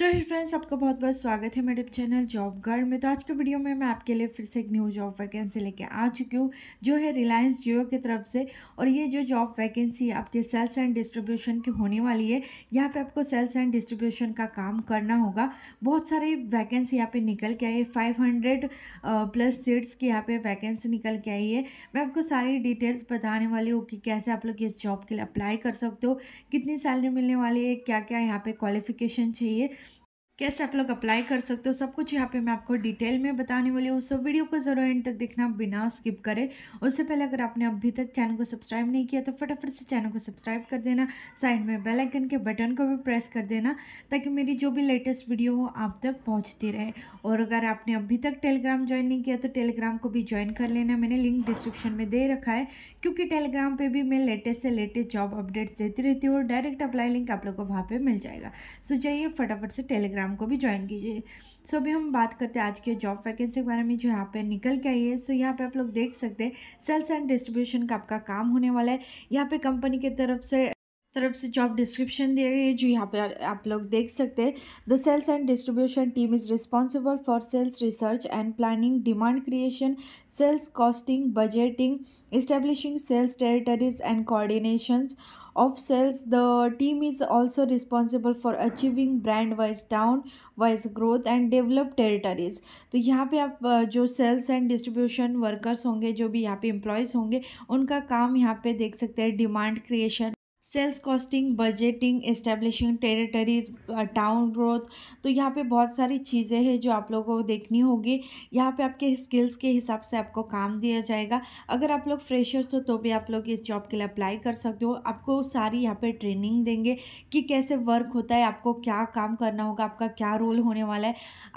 सो हे friends आपका बहुत बहुत स्वागत है मेरे चैनल जॉब गार्ड में तो आज के वीडियो में मैं आपके लिए फिर से एक न्यू जॉब वैकेंसी लेके आ चुकी हूँ जो है रिलायंस जियो की तरफ से और ये जो जॉब वैकेंसी आपके सेल्स एंड डिस्ट्रीब्यूशन की होने वाली है यहाँ पे आपको सेल्स एंड डिस्ट्रीब्यूशन का काम करना होगा बहुत सारी वैकेंसी यहाँ पर निकल के आई है फाइव प्लस सीट्स की यहाँ पर वैकेंसी निकल के आई है मैं आपको सारी डिटेल्स बताने वाली हूँ कि कैसे आप लोग इस जॉब के लिए अप्लाई कर सकते हो कितनी सैलरी मिलने वाली है क्या क्या यहाँ पर क्वालिफिकेशन चाहिए कैसे आप लोग अप्लाई कर सकते हो सब कुछ यहाँ पे मैं आपको डिटेल में बताने वाली हूँ सब वीडियो को जरूर एंड तक देखना बिना स्किप करें उससे पहले अगर आपने अभी तक चैनल को सब्सक्राइब नहीं किया तो फटाफट से चैनल को सब्सक्राइब कर देना साइड में बेल आइकन के बटन को भी प्रेस कर देना ताकि मेरी जो भी लेटेस्ट वीडियो हो आप तक पहुँचती रहे और अगर आपने अभी तक टेलीग्राम ज्वाइन नहीं किया तो टेलीग्राम को भी ज्वाइन कर लेना मैंने लिंक डिस्क्रिप्शन में दे रखा है क्योंकि टेलीग्राम पर भी मैं लेटेस्ट से लेटेस्ट जॉब अपडेट्स देती रहती हूँ और डायरेक्ट अप्लाई लिंक आप लोग को वहाँ पर मिल जाएगा सो जाइए फटाफट से टेलीग्राम टेलीग्राम को भी ज्वाइन कीजिए सो अभी हम बात करते हैं आज के जॉब वैकेंसी के बारे में जो यहाँ पे निकल के आई है सो यहाँ पे आप लोग देख सकते हैं सेल्स एंड डिस्ट्रीब्यूशन का आपका काम होने वाला है यहाँ पे कंपनी के तरफ से तरफ से जॉब डिस्क्रिप्शन दिया गया है जो यहाँ पे आप लोग देख सकते हैं the sales and distribution team is responsible for sales research and planning demand creation sales costing budgeting establishing sales territories and coordinations of sales. The team is also responsible for achieving brand wise town wise growth and developed territories. तो यहाँ पे आप जो sales and distribution workers होंगे जो भी यहाँ पे employees होंगे उनका काम यहाँ पे देख सकते हैं demand creation sales costing budgeting establishing territories town growth तो यहाँ पे बहुत सारी चीज़ें हैं जो आप लोगों को देखनी होगी यहाँ पे आपके स्किल्स के हिसाब से आपको काम दिया जाएगा अगर आप लोग फ्रेशर्स हो तो भी आप लोग इस जॉब के लिए अप्लाई कर सकते हो आपको सारी यहाँ पे ट्रेनिंग देंगे कि कैसे वर्क होता है आपको क्या काम करना होगा आपका क्या रोल होने वाला है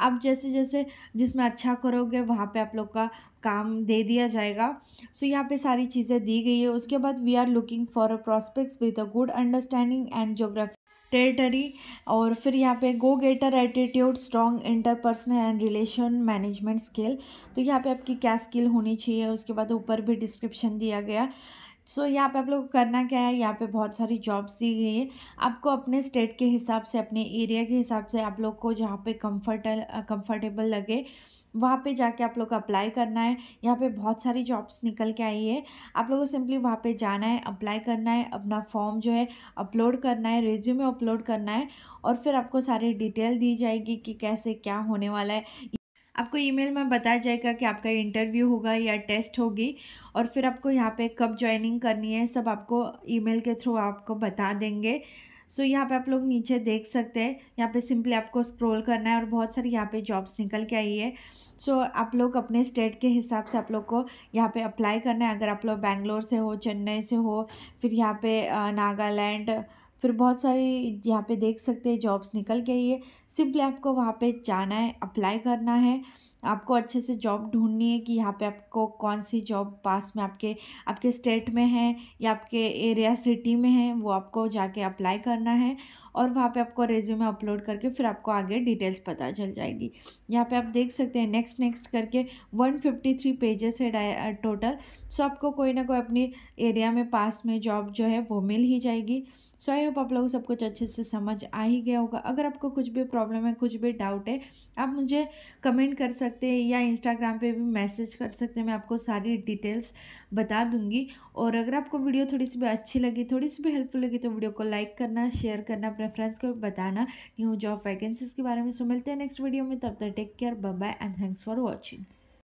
आप जैसे जैसे जिसमें अच्छा करोगे वहाँ पर आप लोग का काम दे दिया जाएगा सो so, यहाँ पे सारी चीज़ें दी गई है उसके बाद we are looking for a prospects with good understanding and geography territory और फिर यहाँ पे go getter attitude strong interpersonal and relation management skill तो यहाँ पे आपकी क्या स्किल होनी चाहिए उसके बाद ऊपर भी डिस्क्रिप्शन दिया गया सो so, यहाँ पे आप लोग को करना क्या है यहाँ पे बहुत सारी जॉब्स दी गई है आपको अपने स्टेट के हिसाब से अपने एरिया के हिसाब से आप लोग को जहाँ पे कम्फर्ट कम्फर्टेबल लगे वहाँ पे जाके आप लोग को अप्लाई करना है यहाँ पे बहुत सारी जॉब्स निकल के आई है आप लोगों को सिंपली वहाँ पे जाना है अप्लाई करना है अपना फॉर्म जो है अपलोड करना है रिज्यूमे अपलोड करना है और फिर आपको सारी डिटेल दी जाएगी कि कैसे क्या होने वाला है आपको ईमेल में बताया जाएगा कि आपका इंटरव्यू होगा या टेस्ट होगी और फिर आपको यहाँ पे कब ज्वाइनिंग करनी है सब आपको ईमेल के थ्रू आपको बता देंगे सो so, यहाँ पे आप लोग नीचे देख सकते हैं यहाँ पे सिंपली आपको स्क्रॉल करना है और बहुत सारी यहाँ पे जॉब्स निकल के आई है सो so, आप लोग अपने स्टेट के हिसाब से आप लोग को यहाँ पे अप्लाई करना है अगर आप लोग बैंगलोर से हो चेन्नई से हो फिर यहाँ पे नागालैंड फिर बहुत सारी यहाँ पे देख सकते हैं जॉब्स निकल आई है सिंपली आपको वहाँ पर जाना है अप्लाई करना है आपको अच्छे से जॉब ढूंढनी है कि यहाँ पे आपको कौन सी जॉब पास में आपके आपके स्टेट में है या आपके एरिया सिटी में है वो आपको जाके अप्लाई करना है और वहाँ पे आपको रेज्यूमे अपलोड करके फिर आपको आगे डिटेल्स पता चल जाएगी यहाँ पे आप देख सकते हैं नेक्स्ट नेक्स्ट करके 153 पेजेस है टोटल सो आपको कोई ना कोई अपनी एरिया में पास में जॉब जो है वो मिल ही जाएगी सो आई होप आप लोग सब कुछ अच्छे से समझ आ ही गया होगा अगर आपको कुछ भी प्रॉब्लम है कुछ भी डाउट है आप मुझे कमेंट कर सकते हैं या इंस्टाग्राम पे भी मैसेज कर सकते हैं मैं आपको सारी डिटेल्स बता दूंगी और अगर आपको वीडियो थोड़ी सी भी अच्छी लगी थोड़ी सी भी हेल्पफुल लगी तो वीडियो को लाइक करना शेयर करना अपने फ्रेंड्स को बताना न्यू जॉब वैकेंसीज़ के बारे में सो मिलते हैं नेक्स्ट वीडियो में तब तक take care bye bye and thanks for watching